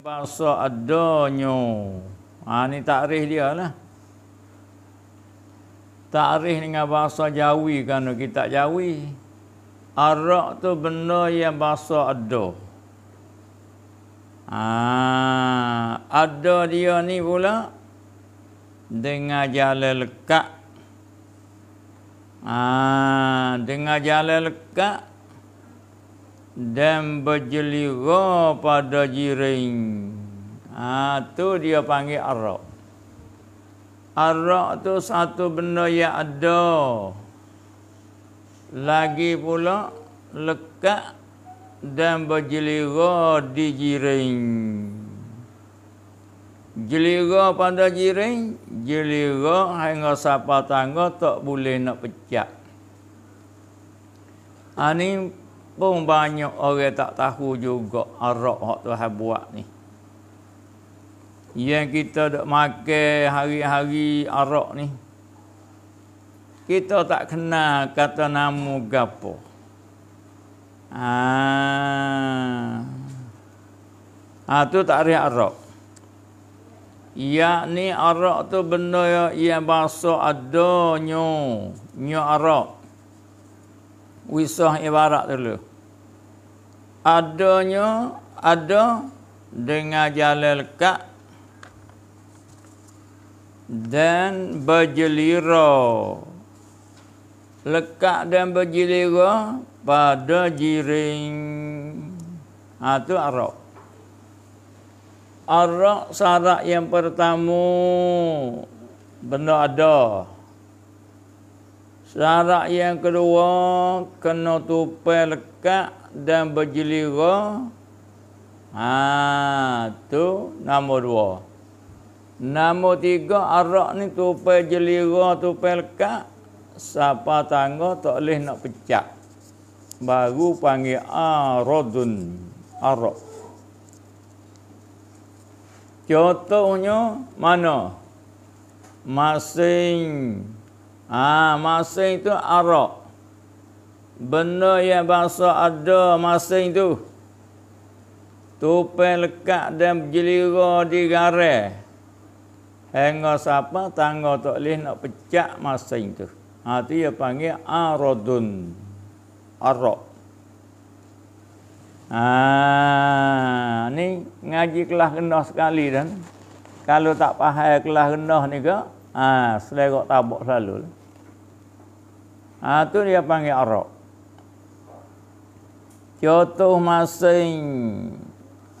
bangsa adanya. Ha, ini takrih dia lah. Takrih dengan bahasa Jawi kan kita Jawi. Arak tu benda yang bahasa ada. Ha, ada dia ni pula dengan jalan lekat. Ha, dengan jalan lekat dan berjeliga pada jiring. Ha, tu dia panggil arak. Arak tu satu benda yang ada. Lagi pula lekat dan berjeliga di jiring. Jeliga pada jiring, jeliga hingga sapa tangga tak boleh nak pecah. Ani ha, pun banyak orang tak tahu juga arak yang Tuhan buat ni. Yang kita dok makan hari-hari arak ni. Kita tak kenal kata nama gapo. Ah. Ah tu tak ada arak. Ya ni arak tu benda yang ia bahasa adanya. Nyo arak. Wisah ibarat tu dulu adanya ada dengan jalan lekat dan berjelira lekat dan berjelira pada jiring atau ha, arok arok sarak yang pertama benda ada sarak yang kedua kena tupai lekat dan berjeliga. Ha tu nombor dua. nama tiga arak ni tupai jeliga tupai lekat. Siapa tangga tak boleh nak pecah. Baru panggil arodun. Arak. Contohnya mana? Masing. Ah, ha, masing itu arak benda yang bangsa ada masa itu tupai lekat dan berjelira di garai hingga siapa tangga tak boleh nak pecah masa itu itu ha, dia panggil aradun arok Ah, ha, ni ngaji kelas rendah sekali dan kalau tak faham kelas rendah ni ke, ah, ha, selera tabuk selalu. Ah, tu dia panggil arok. Jatuh masing.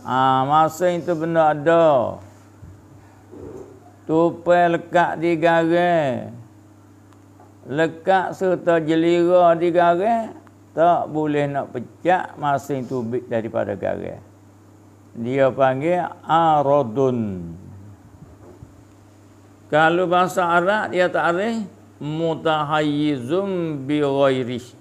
Ha, masing tu benda ada. Tupai lekat di garis. Lekat serta jelira di garis. Tak boleh nak pecah masing tu daripada garis. Dia panggil arodun. Kalau bahasa Arab dia tak ada. Mutahayizum bi ghairih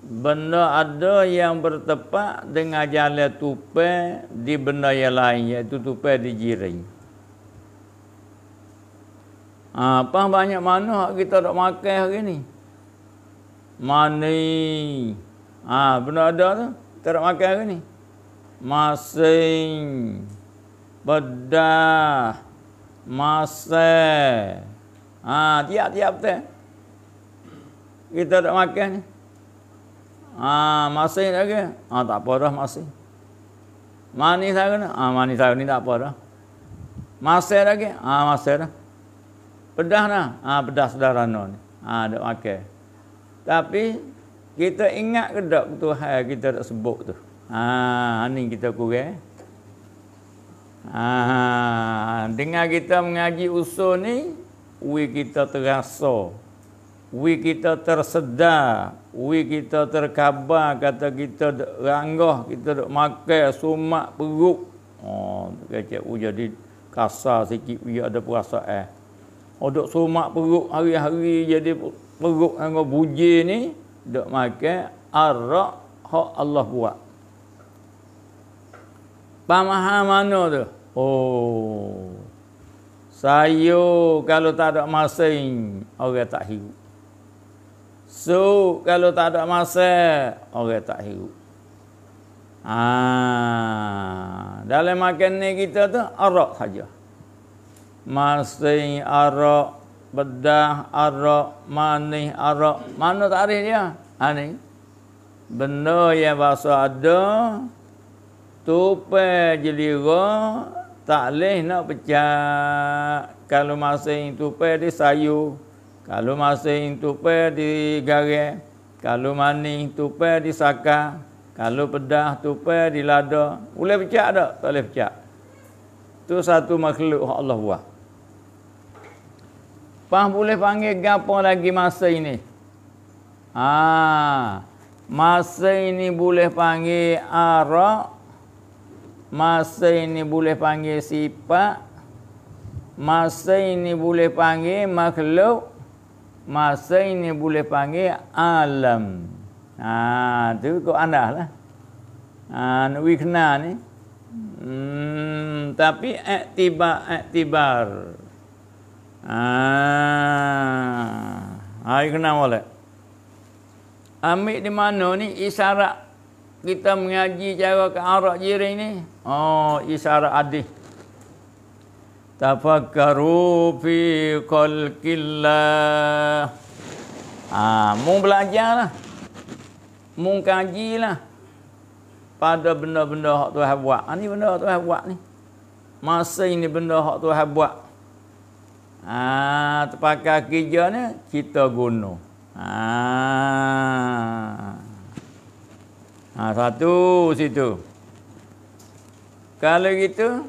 benda ada yang bertepat dengan jalan tupe di benda yang lain iaitu tupe di jirin. Ha, apa banyak mana hak kita nak makan hari ni? Mani. Ha, benda ada tu. Kita nak makan hari ni. Masing. Bedah. Masih. Ha, tiap-tiap tu, Kita nak makan ni. Haa, masih lagi. Haa, tak apa dah masih. Manis lagi. Haa, manis lagi ni tak apa dah. Masih lagi. Haa, masih dah. Pedas dah. Haa, pedas dah rana ni. Haa, dah pakai. Tapi, kita ingat ke tak Tuhan kita tak sebut tu. Haa, ni kita kurang. Haa, dengar kita mengaji usul ni, we kita terasa. We kita tersedar Ui kita terkabar kata kita ranggah, kita duk makan sumak perut. Oh, kata u jadi kasar sikit dia ada perasaan. Eh. Oh, duk sumak perut hari-hari jadi perut yang buji ni duk makan arak hak Allah buat. Pemaham mana tu? Oh. sayo kalau tak ada masing orang tak hidup. So kalau tak ada masa orang tak hirup. Ah, dalam makan ni kita tu arak saja. Masih arak, bedah arak, manis arak. Mana tarikh dia? Ha ni. Benda yang bahasa ada tupe jeliga tak leh nak pecah. Kalau masih tupe dia sayur kalau masih tupai di garis. Kalau mani tupai di saka. Kalau pedah tupai di lada. Boleh pecah tak? Tak boleh pecah. Itu satu makhluk Allah buat. Pah boleh panggil gapa lagi masa ini? Ah, masa ini boleh panggil arak. Masa ini boleh panggil sifat. Masa ini boleh panggil makhluk masa ini boleh panggil alam. Ha tu kok andah lah. Ha nak kena ni. Hmm, tapi aktibar aktibar. Ha. Hai kena boleh. Ambil di mana ni isyarat kita mengaji cara ke arah jiring ni? Oh, isyarat adih tafakkaru fi khalqillah ha, mung belajarlah kaji lah pada benda-benda hak Tuhan buat ha, ni benda hak Tuhan buat ni masa ini benda hak Tuhan buat ha, ah, terpakai kerja ni kita guna ha. ha, satu situ kalau gitu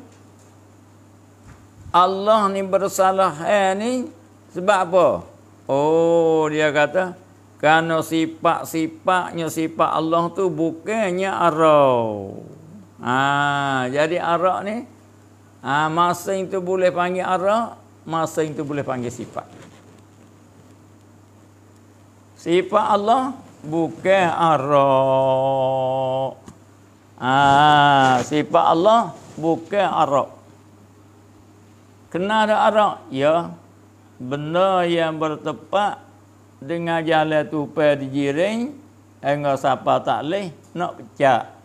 Allah ni bersalah eh, ni sebab apa? Oh dia kata kerana sifat-sifatnya sifat Allah tu bukannya arau. Ha, jadi arak ni ha, masa itu boleh panggil arak, masa itu boleh panggil sifat. Sifat Allah bukan arak. Ha, sifat Allah bukan arak. Kena ada arak, ya. Benda yang bertepat dengan jalan tupai di jiring, enggak siapa tak boleh nak pecah.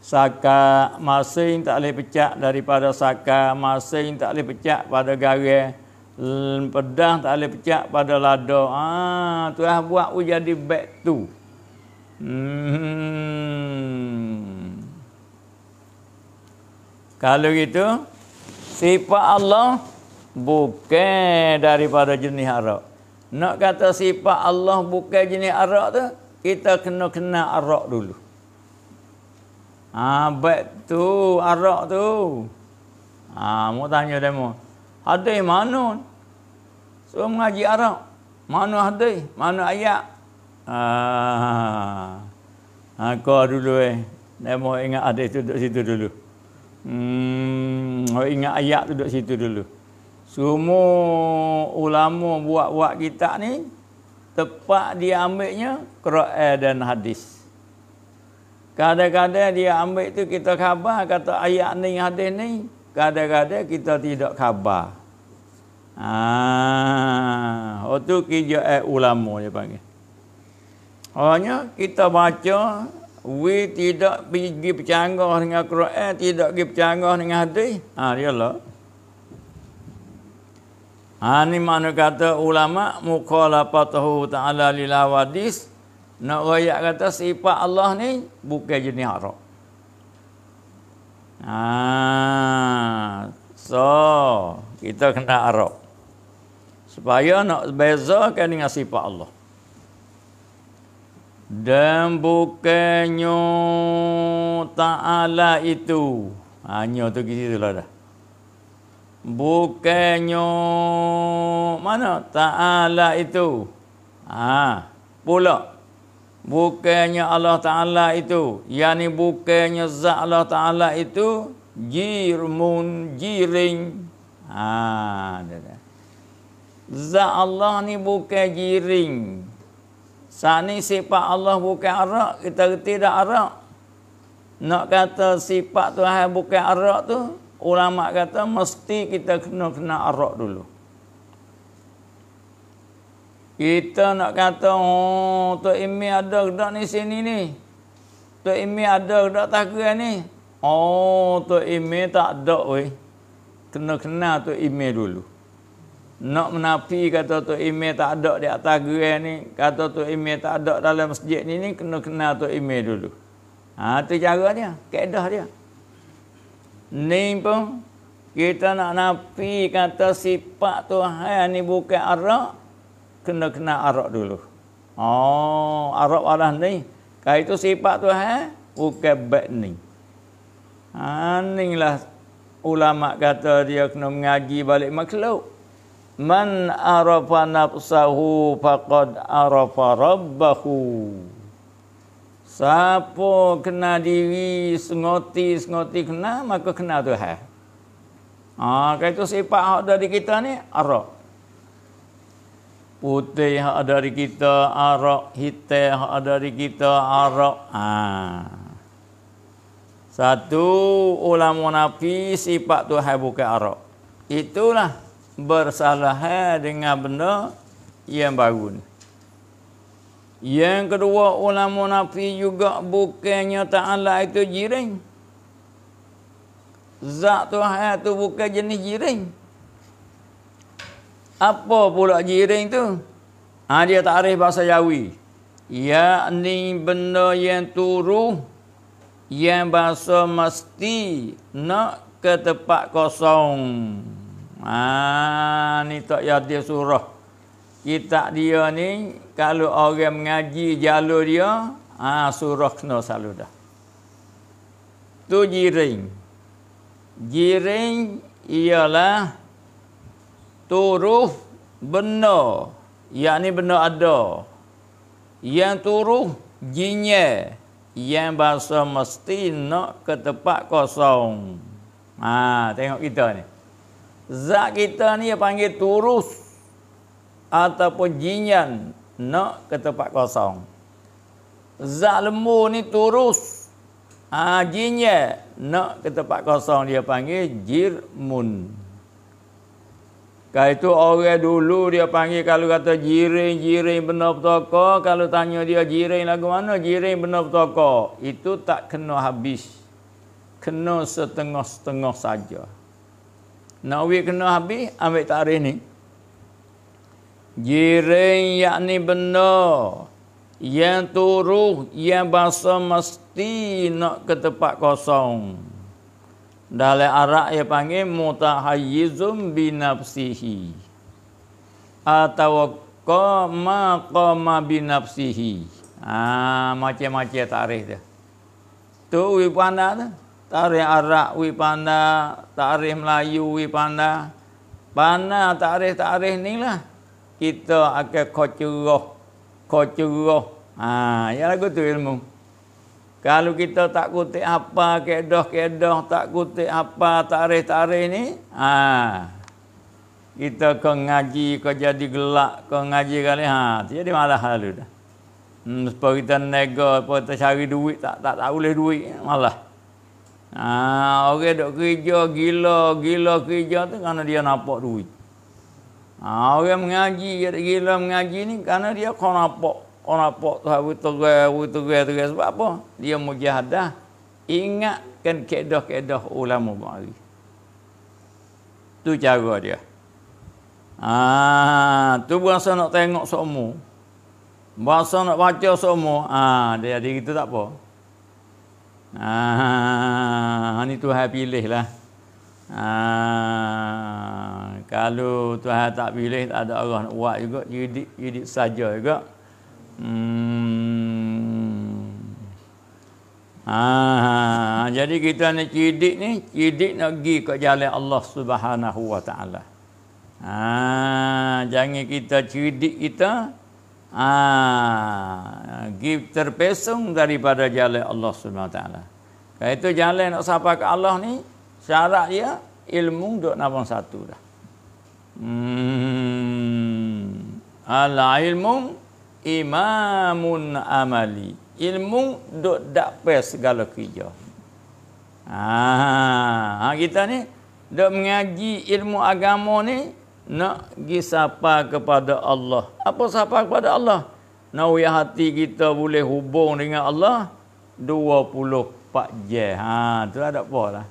Saka masing tak boleh pecah daripada saka masing tak boleh pecah pada garis. Pedang tak boleh pecah pada lada. Ah, tu lah buat u jadi back tu. Hmm. Kalau gitu, sifat Allah bukan daripada jenis arak. Nak kata sifat Allah bukan jenis arak tu, kita kena kenal arak dulu. Ha, baik tu, arak tu. Ha, mau tanya demo. Hadis mana? Semua so, mengaji arak. Mana ada? Mana ayat? Ah. Ha, ha, ha. kau dulu eh. Demo ingat hadis tu duduk situ dulu. Hmm, awak ingat ayat tu duduk situ dulu. Semua ulama buat-buat kita ni tepat dia ambilnya Quran dan hadis. Kadang-kadang dia ambil tu kita khabar kata ayat ni hadis ni, kadang-kadang kita tidak khabar. Ah, ha, itu kerja eh, ulama dia panggil. Hanya kita baca we tidak pergi bercanggah dengan Quran, tidak pergi bercanggah dengan hadis. Ha dia lah. Ha ni mana kata ulama muqalafatuhu ta'ala lil hadis nak royak kata sifat Allah ni bukan jenis harap. Ha so kita kena harap. Supaya nak bezakan dengan sifat Allah. Dan bukannya Ta'ala itu. Hanya tu ke situ lah dah. Bukannya mana Ta'ala itu. Ah, ha, pula. Bukannya Allah Ta'ala itu. Yani bukannya zat Allah Ta'ala itu. Jirmun, jiring. Ah, ha, dah, Zat Allah ni bukan jiring. Saat ni sifat Allah bukan arak, kita reti dah arak. Nak kata sifat Tuhan bukan arak tu, ulama kata mesti kita kena kena arak dulu. Kita nak kata, oh, tu ini ada tak ni sini ni? tu ini ada tak tak ni? Oh, tu ini tak ada weh. Kena-kena tu ini dulu nak menapi kata tu email tak ada di atas gerai ni kata tu email tak ada dalam masjid ni ni kena kenal tu email dulu ha tu cara dia kaedah dia ni pun kita nak napi kata sifat Tuhan ni bukan arak kena kenal arak dulu oh arak arah ni kalau itu sifat Tuhan bukan bad ni ha ni lah ulama kata dia kena mengaji balik makhluk Man arafa nafsahu faqad arafa rabbahu. Siapa kena diri sengoti sengoti kena maka kena Tuhan. Ha, ah, itu sifat hak dari kita ni arak. Putih hak dari kita arak, hitam hak dari kita arak. Ha. Ah. Satu ulama nafi sifat Tuhan bukan arak. Itulah bersalahan dengan benda yang baru ni. Yang kedua ulama nafi juga bukannya Ta'ala itu jiring. Zat Tuhan itu bukan jenis jiring. Apa pula jiring tu? Ha, dia tarikh bahasa Jawi. Ya ni benda yang turuh. Yang bahasa mesti nak ke tempat kosong. Ha ni tak yadi surah. kita dia ni kalau orang mengaji jalur dia, ha surah kena selalu dah. Tu jiring. Jiring ialah turuf benda. Yang ni benda ada. Yang turuf jinnya. Yang bahasa mesti nak ke tempat kosong. Ha, tengok kita ni. Zat kita ni dia panggil turus ataupun jinyan nak ke tempat kosong. Zat lembu ni turus. Ha, jinnya nak ke tempat kosong dia panggil jirmun. Kalau itu orang dulu dia panggil kalau kata jiring-jiring benda petaka. Kalau tanya dia jiring lagu mana? Jiring benda petaka. Itu tak kena habis. Kena setengah-setengah saja. -setengah Nawi kena habis ambil tarikh ni. Jiring yakni benda yang turuh yang bahasa mesti nak ke tempat kosong. Dalam arak yang panggil mutahayyizum binafsihi. Atau koma koma binafsihi. Ah macam-macam tarikh dia. Tu wipanda tu tarikh arak wi panda, tarikh Melayu wi panda. pana tarikh-tarikh ni lah. Kita akan kocuruh. Kocuruh. Ha, ya lagu tu ilmu. Kalau kita tak kutip apa, kedoh-kedoh, tak kutip apa, tarikh-tarikh ni. Ha, kita ke ngaji, ke jadi gelak, ke ngaji kali. Ha, jadi malah lalu dah. Hmm, supaya kita nego, supaya kita cari duit, tak tak, tak boleh duit. Malah. Ah, orang dok kerja gila gila kerja tu kerana dia nampak duit. Ah, orang mengaji dia gila mengaji ni kerana dia kau nampak kau nampak tu habis terai habis terai terai sebab apa? Dia mujahadah ingatkan kaedah-kaedah ulama mari. Tu cara dia. Ah, tu bahasa nak tengok semua. Bahasa nak baca semua. Ah, dia jadi gitu tak apa. Ah, ini Tuhan pilih lah. Ah, kalau Tuhan tak pilih, tak ada Allah, nak buat juga. Yudik, yudik saja juga. Hmm. Ah, jadi kita nak cidik ni, cidik nak pergi ke jalan Allah Subhanahu Wa Taala. Ah, jangan kita cidik kita Ah, terpesong daripada jalan Allah Subhanahu taala. Kalau itu jalan nak sampai ke Allah ni, syarat dia ilmu dok nombor satu dah. Hmm. Al ilmu imamun amali. Ilmu dok duk pes segala kerja. Ah, ha, kita ni duk mengaji ilmu agama ni nak pergi sapa kepada Allah. Apa sapa kepada Allah? Nawi hati kita boleh hubung dengan Allah 24 jam. Ha, Itu ada lah apa lah.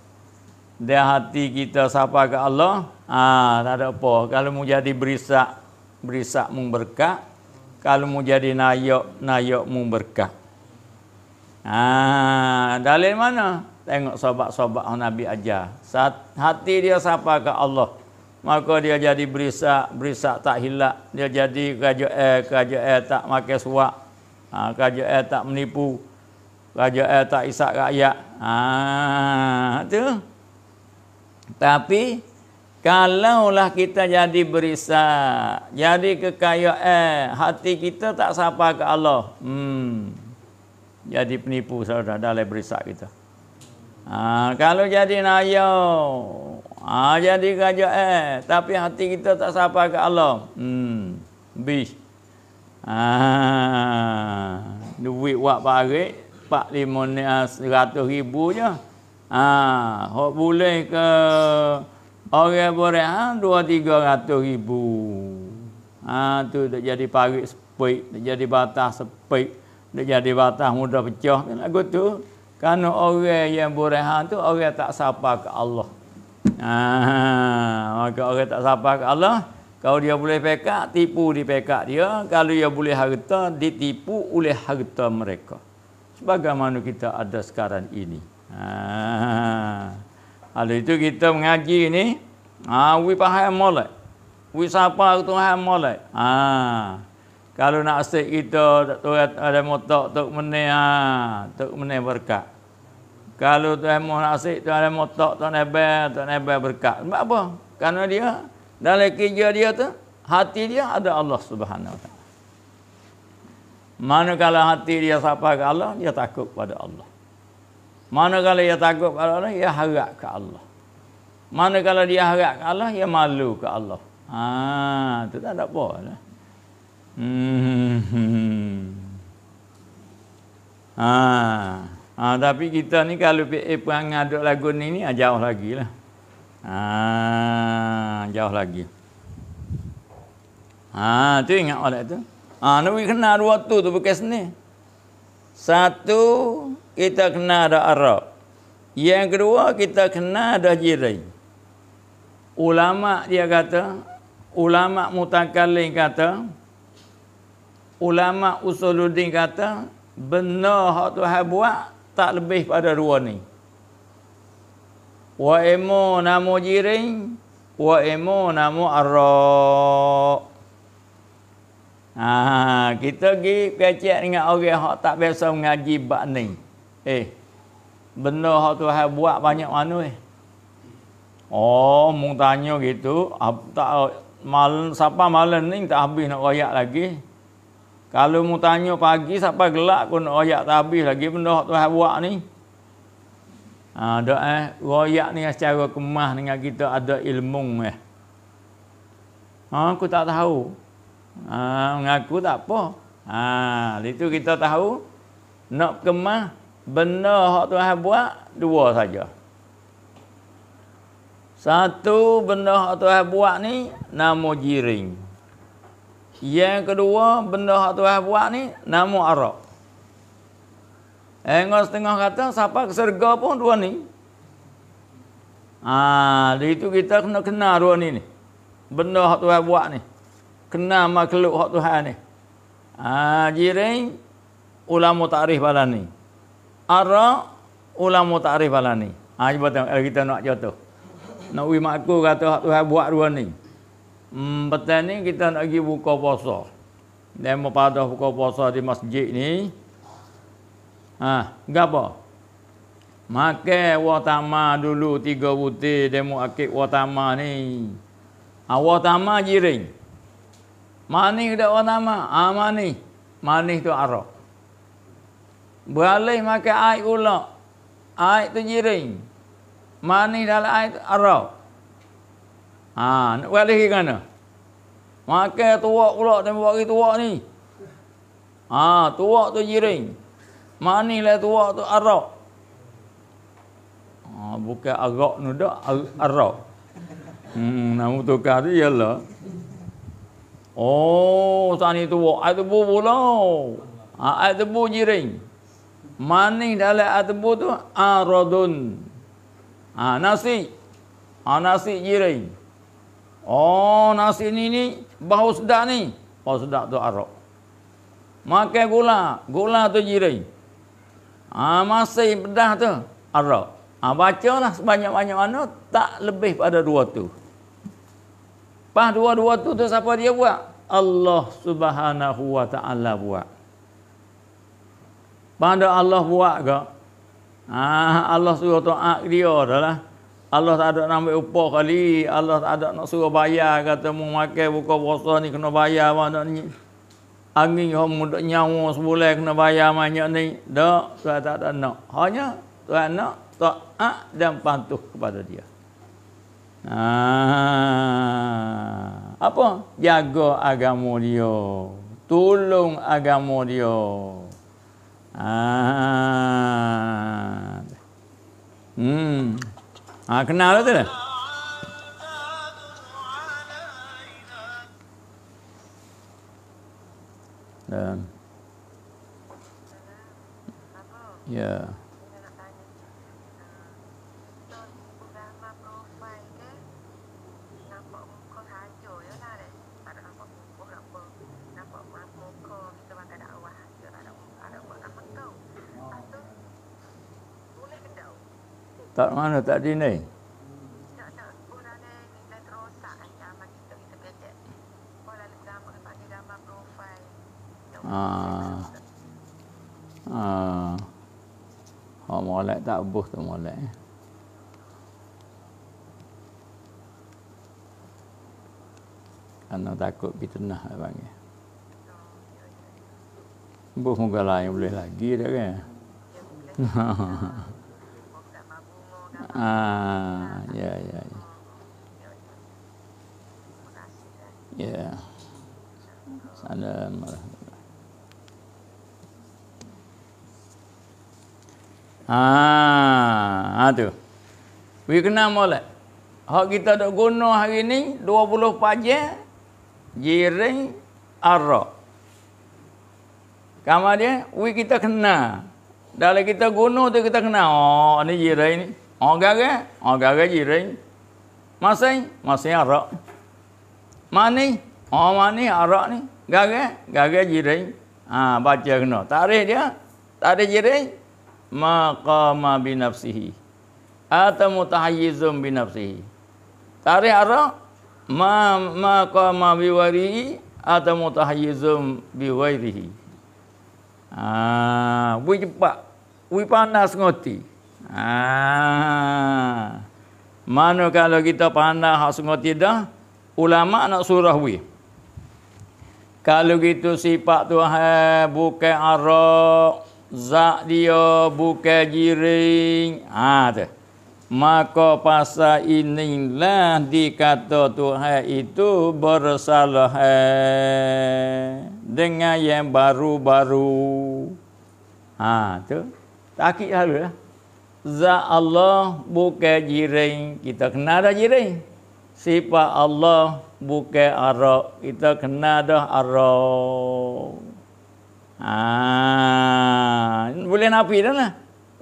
Dia hati kita sapa ke Allah, ha, tak ada apa. Kalau mau jadi berisak, berisak mu berkat. Kalau mau jadi nayok, nayok mu berkat. Ha, dalil mana? Tengok sahabat-sahabat Nabi ajar. Saat hati dia sapa ke Allah 24 maka dia jadi berisak berisak tak hilak dia jadi raja eh raja eh tak makan suak ha, raja eh tak menipu raja eh tak isak rakyat ha tu tapi kalaulah kita jadi berisak jadi kekayaan eh, hati kita tak sapa ke Allah hmm jadi penipu saudara dalam berisak kita ha, kalau jadi nayau Ha, jadi raja eh. Tapi hati kita tak sabar ke Allah. Hmm. Bish. Ha, duit buat parik. Empat lima ni seratus ribu je. Ha, hok boleh ke orang boleh ha, dua tiga ratus ribu. Ha, tu tak jadi parik sepik. Tak jadi batas sepik. Tak jadi batas muda pecah. Kan lagu tu. Kerana orang yang boleh ha, tu orang tak sabar ke Allah. Ah, maka orang tak sabar ke Allah kalau dia boleh pekak, tipu di pekak dia. Kalau dia boleh harta, ditipu oleh harta mereka. Sebagaimana kita ada sekarang ini. Ha. Lalu itu kita mengaji ini. Ah, ha, we paham molek. We sapa tu faham molek. Ah, Kalau nak asyik kita, tak ada motok, tak menih, ha. tak menih berkat. Kalau Tuhan mau nasib, Tuhan mau tak, Tuhan ebel, Tuhan ebel berkat. Sebab apa? Karena dia, dalam kerja dia tu, hati dia ada Allah subhanahu wa ta'ala. kalau hati dia sapa ke Allah, dia takut pada Allah. Mana kalau dia takut pada Allah, dia harap ke Allah. Mana kalau dia harap ke Allah, dia malu ke Allah. Ah, ha, itu tak ada apa. Eh? Hmm, hmm, hmm, hmm. Ha. Ha, tapi kita ni kalau PA pun ngaduk lagu ni ni ha, jauh lagi lah. Ha, jauh lagi. Ha, tu ingat oleh itu, Ha, nabi kena dua tu tu bekas ni. Satu, kita kena ada Arab. Yang kedua, kita kena ada jirai. Ulama dia kata, ulama mutakalin kata, ulama usuluddin kata, benar yang Tuhan buat, tak lebih pada dua ni. Wa emo namo jiring, wa emo namo arok. Ah, ha, kita pergi pecek dengan orang yang tak biasa mengaji bak ni. Eh, benda yang saya buat banyak mana eh. Oh, mung tanya gitu. Tak, mal, siapa malam ni tak habis nak royak lagi. Kalau mu tanya pagi sampai gelak pun royak tak habis lagi benda tu hak buat ni. Ha, ada eh royak ni eh, secara kemah dengan kita ada ilmu eh. Ha, aku tak tahu. Ha, mengaku tak apa. Ha, itu kita tahu nak kemah benda hak tu buat dua saja. Satu benda hak tu buat ni nama jiring. Yang kedua, benda hak Tuhan buat ni nama Arab. Engkau eh, setengah kata siapa ke surga pun dua ni. Ah, ha, itu kita kena kenal dua ni ni. Benda hak Tuhan buat ni. Kenal makhluk hak Tuhan ni. Ah, ha, jirin ulama takrif bala ni. Ara ulama takrif bala ni. Ah, ha, cuba tengok kita nak jatuh. Nak wi makku kata hak Tuhan buat dua ni. Hmm, petang ni kita nak pergi buka puasa. Demo pada buka puasa di masjid ni. Ha, gapo? Makan watama dulu tiga butir demo akik watama ni. Ha, watama jiring. Manis dak watama? Ha, manis. Manis tu arak. Beralih makan air pula. Air tu jiring. Manis dalam air tu arak. Ha, nak balik ke mana? Makan tuak pula dan bagi tuak ni. Ha, tuak tu jiring. Manilah tuak tu arak. Ha, bukan arak ni dah, arak. Hmm, nama tukar tu ialah. Oh, tani tuak. Ada tebu pula. Ha, ada tebu jiring. Manis dalam ada tebu tu, aradun. Ha, nasi. Ha, nasi jiring. Nasi jiring. Oh nasi ni ni bau sedap ni. Bau sedap tu arak. Makan gula, gula tu jirai. Ah ha, masih pedah tu arak. Ah ha, bacalah sebanyak-banyak mana tak lebih pada dua tu. Pas dua-dua tu tu siapa dia buat? Allah Subhanahu wa taala buat. Pada Allah buat ke? Ah ha, Allah suruh taat dia dah lah. Allah tak ada nak ambil upah kali. Allah tak ada nak suruh bayar. Kata mu makan buka puasa ni kena bayar. Mana ni? Angin yang muda nyawa sebulan kena bayar banyak ni. Tak, saya tak ada nak. Hanya tuan nak ta'at dan pantuh kepada dia. Ha. Apa? Jaga agama dia. Tolong agama dia. Ha. Hmm. આંખના આવે છે ને Yeah. Yeah. Tak mana tak ada ni. Ah. Ah. Ha molek tak buh tu molek. Kan takut pitnah lah eh, bang. Eh. Buh muka lain boleh lagi dah kan. Ya, Ah, ya, ya, ya. Ya. Salam. Ah, ha tu. We kena molek. Hak kita dok guna hari ni 20 pajak jiring arra. Kamu dia, we kita kena. Dalam kita guna tu kita kena. Oh, ni jiring ni. Orang garang, orang garang jiring. Masih, masih arak. Mani, orang mani arak ni. Garang, garang jiring. Ha, baca kena. Tarikh dia, tarikh jiring. Maqama binafsihi. Atau mutahayizum binafsihi. Tarikh arak. Ma maqama biwarihi. Atau mutahayizum biwarihi. Ha, wui cepat. Wui panas ngotih. Ah. Mana kalau kita pandai hak sungguh tidak, ulama nak surah we. Kalau gitu sifat Tuhan eh, bukan arak, zak dia bukan jiring. Ha tu. Maka pasal inilah dikata Tuhan itu bersalah eh, dengan yang baru-baru. Ha tu. Takik lalu lah. Eh za Allah buka jiring kita kenal dah jiring sifat Allah buka arab kita kenal dah arab ah ha. boleh nafi dah lah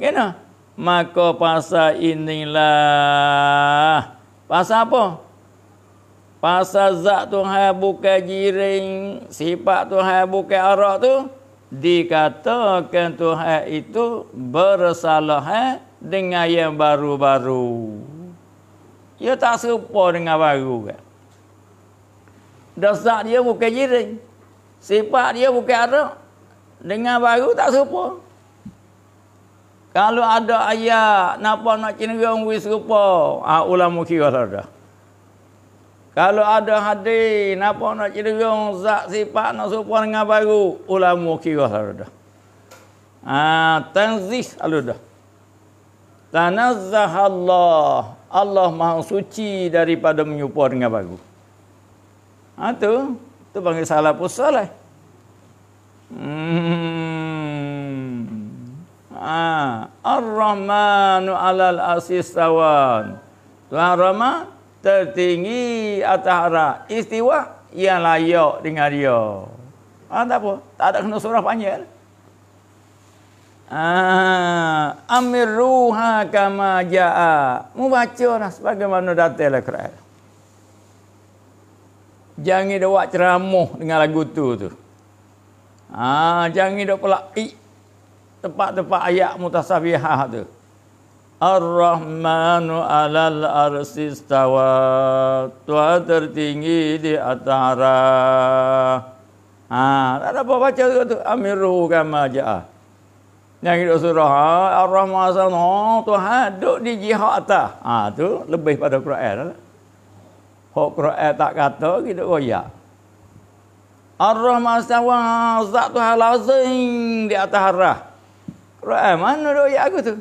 kena maka pasal inilah pasal apa pasal zat Tuhan buka jiring sifat Tuhan buka arab tu dikatakan Tuhan itu bersalah eh? dengan yang baru-baru. Ia tak serupa dengan baru kan. Dasar dia bukan jirin. Sifat dia bukan ada. Dengan baru tak serupa. Kalau ada ayat, kenapa nak cenderung wis serupa? Ha, ah, ulama kira lah dah. Kalau ada hadis, kenapa nak cenderung zat sifat nak serupa dengan baru? Ulama kira lah dah. Ha, tanzih lah dah. Tanazzah Allah. Allah Maha Suci daripada menyupa dengan bagu. Ha tu, tu panggil salah pusat lah. Hmm. Ha. Ar-Rahmanu alal asistawan. Tuhan Rahman tertinggi atas arah istiwa yang layak dengan dia. Ha, tak apa. Tak ada kena surah panjang. Ah, amruha kama jaa. Mu bacalah sebagaimana datanglah Quran. Jangan dia buat ceramah dengan lagu tu tu. Ah, jangan dia pula ik tempat-tempat ayat mutasabihah tu. Ar-Rahmanu alal arsi stawa tua tertinggi di atara. Ah, tak ada apa baca tu. Amiru kama jaa. Yang itu surah ha, Ar-Rahman Azam ha, Tuhan duduk di jihad atas. Ha, tu lebih pada Quran. Hak lah. Quran tak kata kita royak. Ar-Rahman Azam Zat Tuhan lazim di atas arah. Quran mana duduk royak aku tu?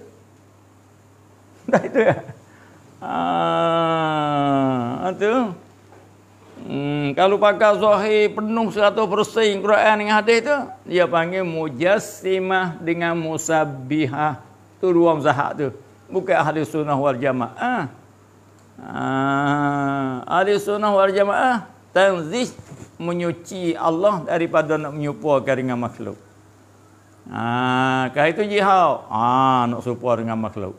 Dah itu ya. Ah, ha, tu. Hmm, kalau pakai zahir penuh 100% Quran dengan hadis tu, dia panggil mujassimah dengan musabbihah. Tu dua mazhab tu. Bukan ahli sunnah wal jamaah. Ah, ahli sunnah wal jamaah tanzih menyuci Allah daripada nak menyupakan dengan makhluk. Ah, kah itu jihad. Ah, nak supa dengan makhluk.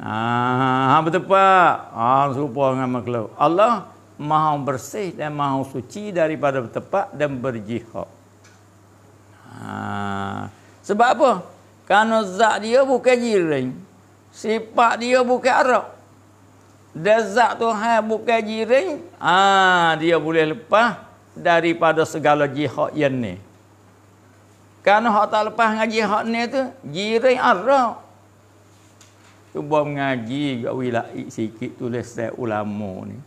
Ah, betul pak. Ah, supa dengan makhluk. Allah maha bersih dan maha suci daripada tepat dan berjihad. Ha. Sebab apa? Kerana zat dia bukan jiran. Sifat dia bukan Arab. Dan zat Tuhan bukan jiran. Ha. Dia boleh lepas daripada segala jihad yang ni. Kerana orang tak lepas dengan jihad ni tu, jiran Arab. Cuba mengaji kat wilayah sikit tulis saya ulama ni.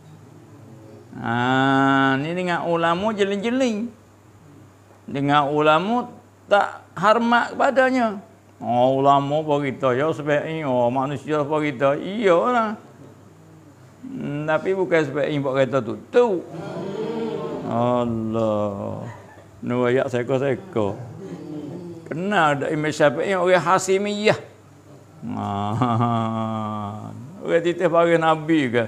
Ha, ni dengan ulama jeling-jeling. Dengan ulama tak hormat kepadanya. Oh, ulama begitu, kita. Ya, sebab ini. Oh, manusia begitu, kita. Ya lah. Hmm, tapi bukan sebab ini buat kata tu. Tu. Allah. Ini ayat seko-seko. Kenal tak Imam Syafi'i eh, orang Hasimiyah. Ha, ha, ha. Orang titik bagi Nabi ke?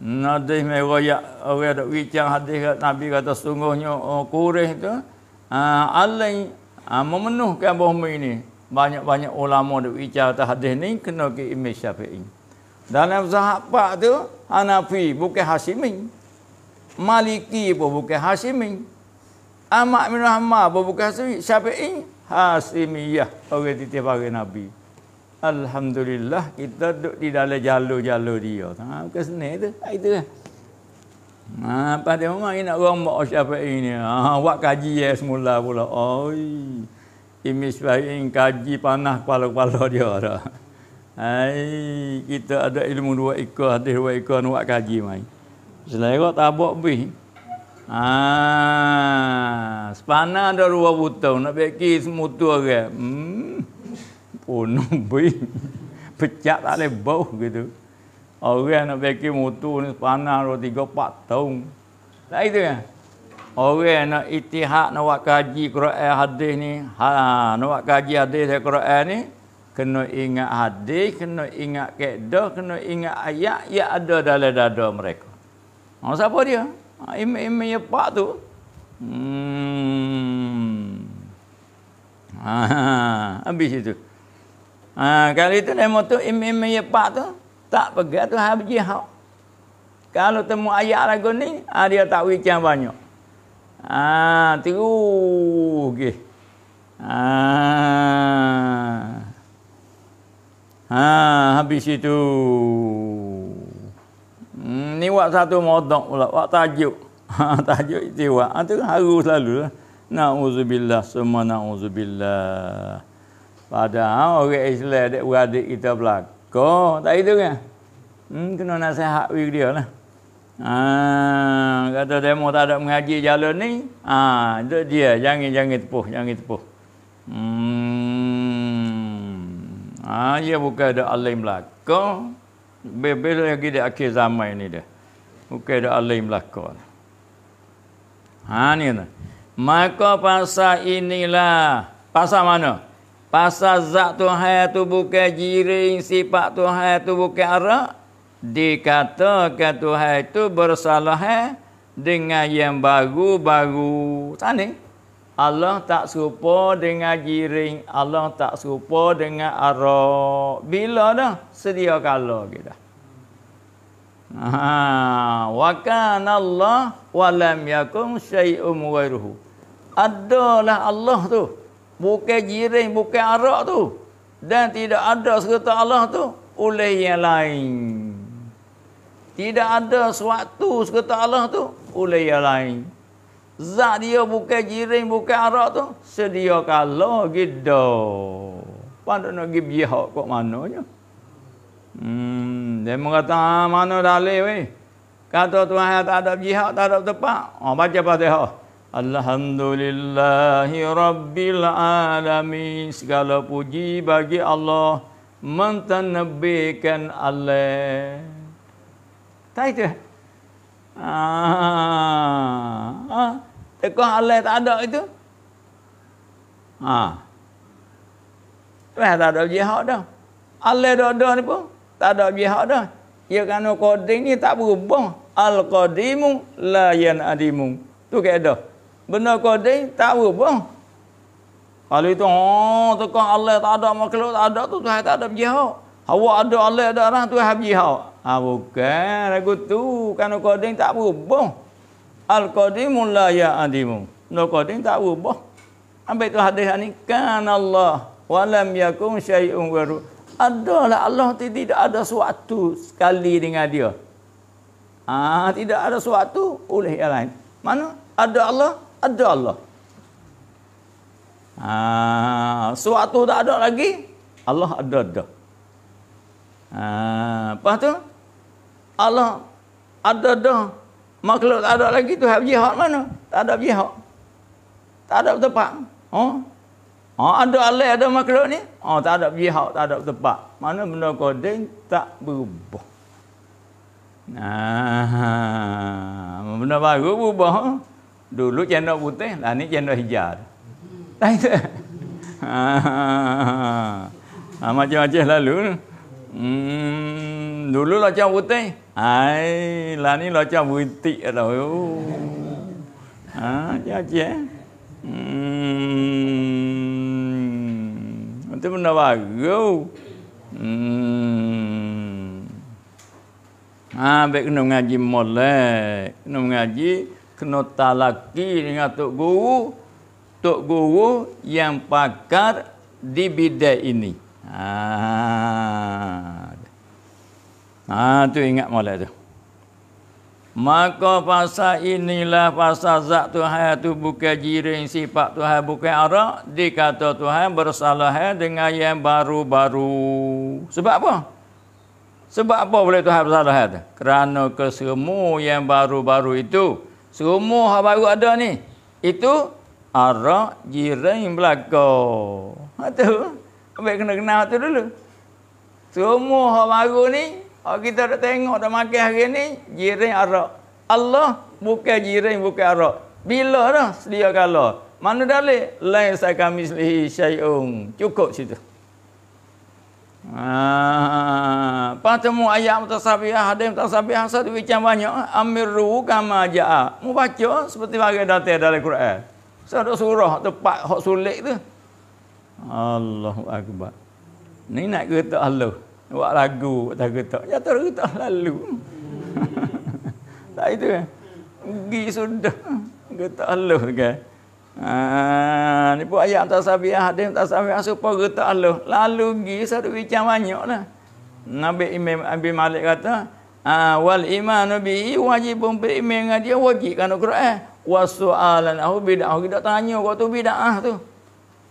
Nadih meroyak orang ada wicang hadis kat Nabi kata sungguhnya uh, oh, Quraisy tu uh, alai uh, memenuhkan bumi ini. Banyak-banyak ulama ada wicang atas hadis ni kena ke Imam Syafi'i. Dalam sahabat tu Hanafi bukan Hasimi. Maliki pun bukan Hasimi. Ahmad bin Rahman pun bukan Syafi'i Hasimiyah orang titik bagi Nabi. Alhamdulillah kita duduk di dalam jalur-jalur dia. Ha bukan senang tu. Ha itu lah. Ha apa dia memang nak orang siapa ini. Ha buat kaji ya semula pula. Oi. Imej baik kaji panah kepala-kepala dia dah. Hai kita ada ilmu dua ekor hadis dua ekor nak buat kaji mai. Selain itu, tak buat bi. Ha sepanah dah dua butuh nak beki semua tu orang. Hmm. Oh nombor Pecah tak boleh bau gitu Orang nak pergi motor ni Panah dua tiga empat tahun Tak itu kan Orang nak itihak nak buat kaji Quran hadis ni ha, Nak buat kaji hadis dari Quran ni Kena ingat hadis Kena ingat kaedah Kena ingat ayat Yang ada dalam dada mereka oh, Siapa dia? Ha, Imam-imam yang pak tu Hmm Ha, ha, ha. habis itu. Ha, kalau itu dia mahu tu imam yang pak tu tak pegang tu habji hak. Kalau temu ayat lagu ni ha, dia tak wicam banyak. Ha, tiru ke. Okay. Ha. ha. habis itu. Hmm, ni buat satu modok pula, buat tajuk. Ha, tajuk itu buat. Ha, itu haru selalu lah. Na'udzubillah, semua na'udzubillah. Pada orang Islam dek beradik kita belaka. Tak itu kan? Hmm, kena nasihat with dia lah. Ha, kata dia mau tak ada mengaji jalan ni. Ha, itu dia. Jangan, jangan tepuh. Jangan tepuh. Hmm. Ha, dia bukan ada alim belaka. Bebel lagi di akhir zaman ni dia. Bukan ada alim belaka. Ha, ni kata. Maka pasal inilah. Pasal Pasal mana? Pasal zat Tuhan itu bukan jiring, sifat Tuhan itu bukan arah. Dikatakan Tuhan itu bersalahan dengan yang baru-baru. Tanya, Allah tak serupa dengan jiring. Allah tak serupa dengan arah. Bila dah? Sedia kalah kita. Ha, wa kana Allah wa lam yakum syai'un Adalah Allah tu bukan jiran bukan arak tu dan tidak ada serta Allah tu oleh yang lain tidak ada suatu serta Allah tu oleh yang lain zat dia bukan jiran bukan arak tu sedia kala gitu pandak nak gi biah kok mananya hmm dia mengata ah, mana dalil weh kata Tuhan ah, tak ada jihad tak ada tepat oh, ah, baca dia. Alhamdulillahirrabbilalamin Segala puji bagi Allah Mentenebikan Allah Tak itu ah, ah, Tekoh Allah tak ada itu ah. Tak ada jihad dah Allah dah ada ni pun Tak ada jihad dah Ya kerana kodim ni tak berubah Al-Qadimu la yan'adimu Tu keadaan benda qadir tak apa pun. Kalau itu oh, tukang Allah tak ada makhluk tak ada tu Tuhan tak ada jihad. Awak ada Allah ada orang tu hab jihad. Ha bukan lagu tu kan qadir tak apa pun. Al qadimun la ya adimu. No qadir tak apa pun. Ambil tu hadis ni kan Allah wa lam yakum syai'un waru. Adalah Allah tidak ada suatu sekali dengan dia. Ah tidak ada suatu oleh yang lain. Mana ada Allah ada Allah. Ha, sewaktu tak ada lagi, Allah ada dah. Ha, lepas tu, Allah ada dah. Makhluk tak ada lagi, tu have jihad mana? Tak ada jihad. Tak ada tempat. Oh, ha? ha, ada Allah, ada makhluk ni? Oh, ha, tak ada jihad, tak ada tempat. Mana benda kodeng tak berubah. Nah, ha, ha, ha, benda baru berubah. Ha? dulu channel putih lah ini channel hijau tak itu ah, ah, macam-macam lalu hmm, dulu locah putih ai lah ni locah putih rồi à, cho chế Ừm, tiếp nó bà gấu à về cái nông ngà gì một lệ nông ngà gì kena talaki dengan Tok Guru. Tok Guru yang pakar di bidang ini. Ah, ah tu ingat malah tu. Maka pasal inilah pasal zat Tuhan itu bukan jiring sifat Tuhan bukan arak. Dikata Tuhan bersalah dengan yang baru-baru. Sebab apa? Sebab apa boleh Tuhan bersalah itu? Kerana kesemua yang baru-baru itu. Semua hak baru ada ni. Itu arak jiran belaka. Ha tu. Ambil kena kenal tu dulu. Semua hak baru ni, hak kita dah tengok dah makan hari ni, jiran arak. Allah bukan jiran bukan arak. Bila dah sedia kala. Mana dalil? Lain saya kami selihi syai'un. Cukup situ. Ah, temu ayat mutasabihah, ada mutasabihah saya dibicarakan banyak. Amiru kama ja'a. Mu baca seperti bagai datang dalam Quran. Saya surah tempat hak sulit tu. Allahu akbar. Ni nak kata Allah. Buat lagu tak kata. Jatuh ya, kata lalu. tak itu kan. Pergi sudah. Kata Allah kan. Ah, ni pun ayat tasawiyah, hadis tasawiyah supaya kita Allah. Lalu gi satu bincang banyak lah. Nabi Imam Abi Malik kata, ah wal iman nabi wajib pun iman dengan dia wajib kan Al-Quran. Wasu'alan ahu bid'ah. Kita tanya kau tu bid'ah tu.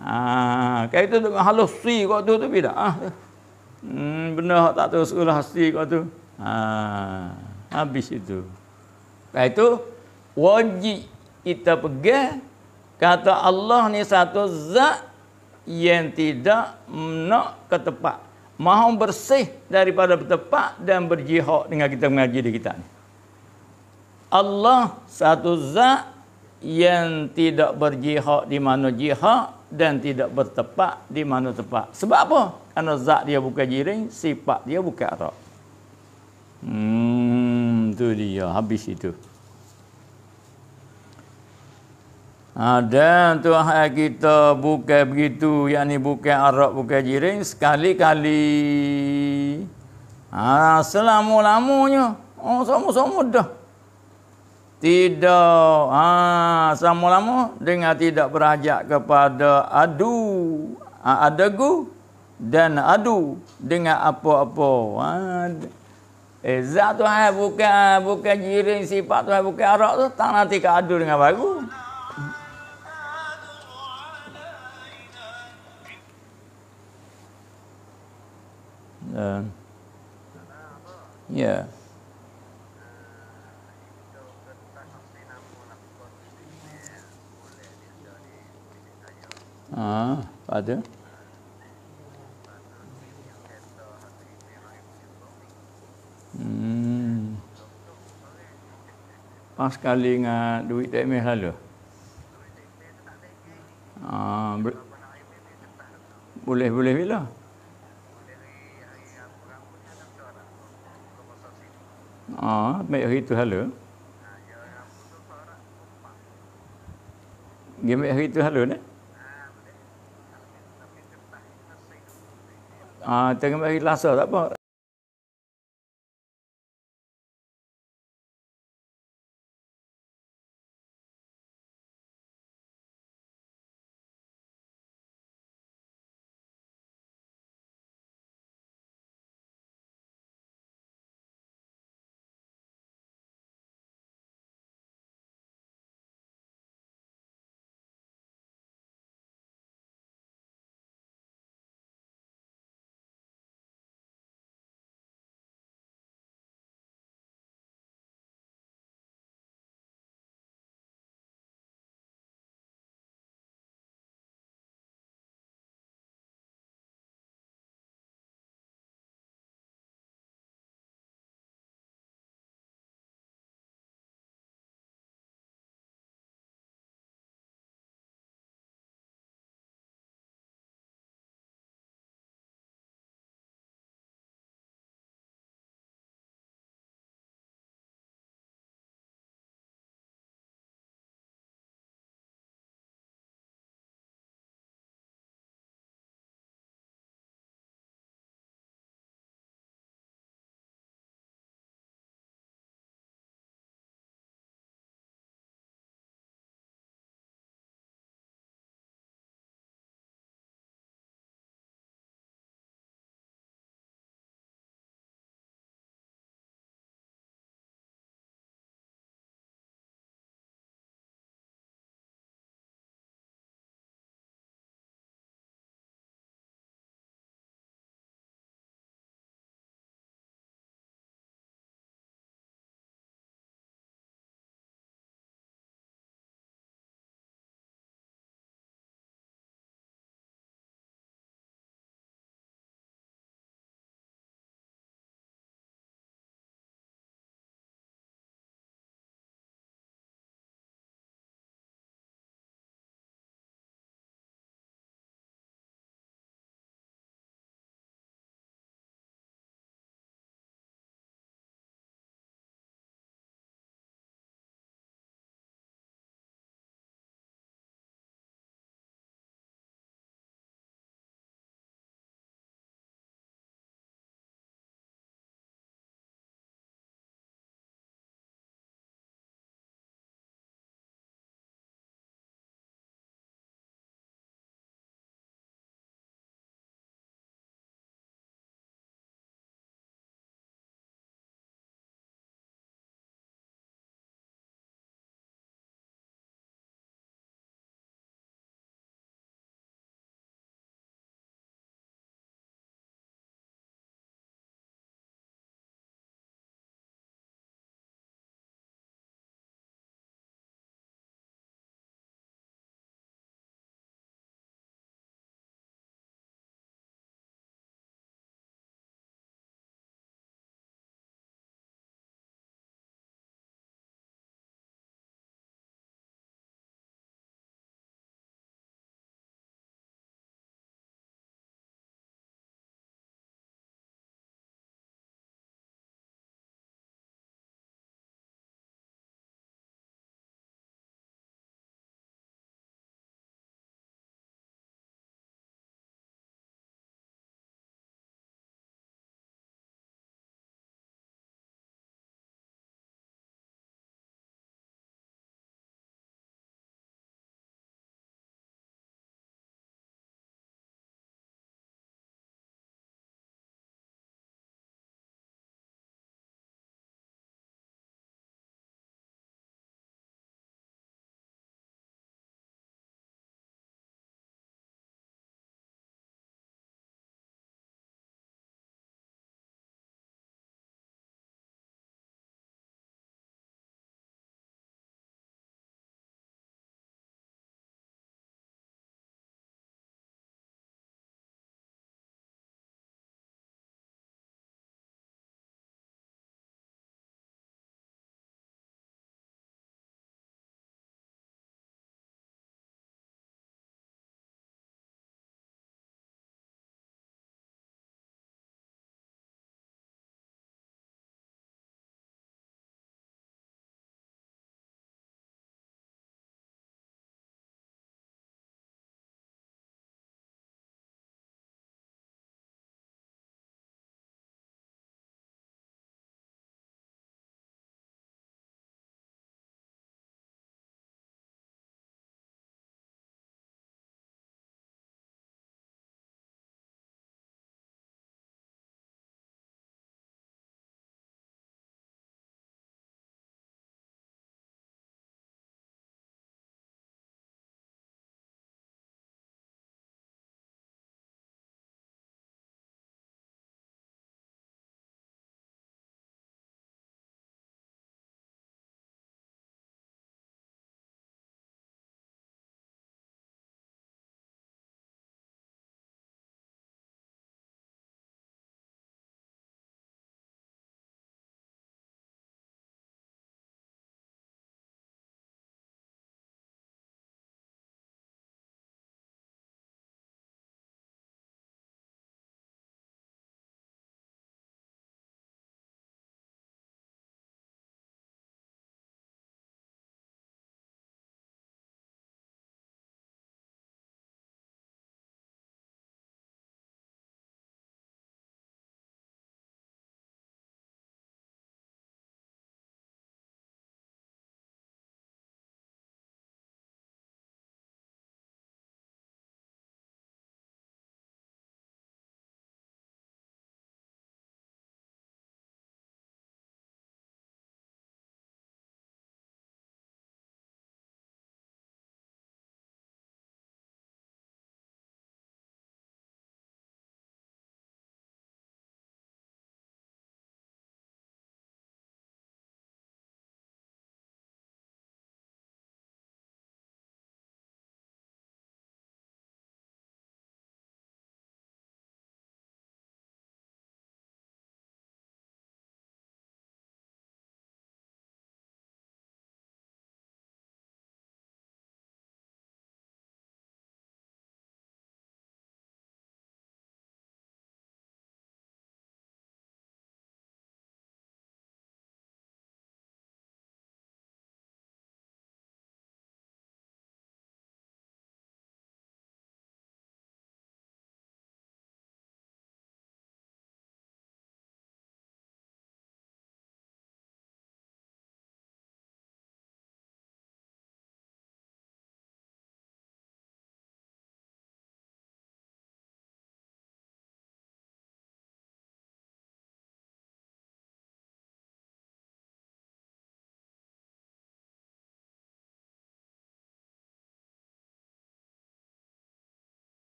Ah, ha, kait tu dengan halus si kau tu tu bid'ah tu. Hmm, benar tak tahu sekolah si kau tu. Ah, habis itu. Kait tu wajib kita pegang Kata Allah ni satu zat yang tidak nak ke tempat. Mahu bersih daripada tempat dan berjihad dengan kita mengaji di kita ni. Allah satu zat yang tidak berjihad di mana jihad dan tidak bertepat di mana tepak. Sebab apa? Karena zat dia bukan jiring, sifat dia bukan arak. Hmm, tu dia habis itu. Ha, dan Tuhan kita bukan begitu, yang ni bukan Arab, bukan jiring, sekali-kali. Ha, selama-lamanya, oh, sama-sama dah. Tidak, ha, selama-lama dengan tidak berajak kepada adu, ha, adegu dan adu dengan apa-apa. Ha, eh, zat Tuhan bukan, bukan jiring, sifat Tuhan bukan Arab tu, tak nanti ke adu dengan bagus. ya yeah. Ah, ada. Hmm. Pas kali dengan duit tak meh lalu. Ah, boleh-boleh bila? Boleh, Baik hari tu hala. Gim hari tu hala ne? Ah, tengah hari lasa tak apa.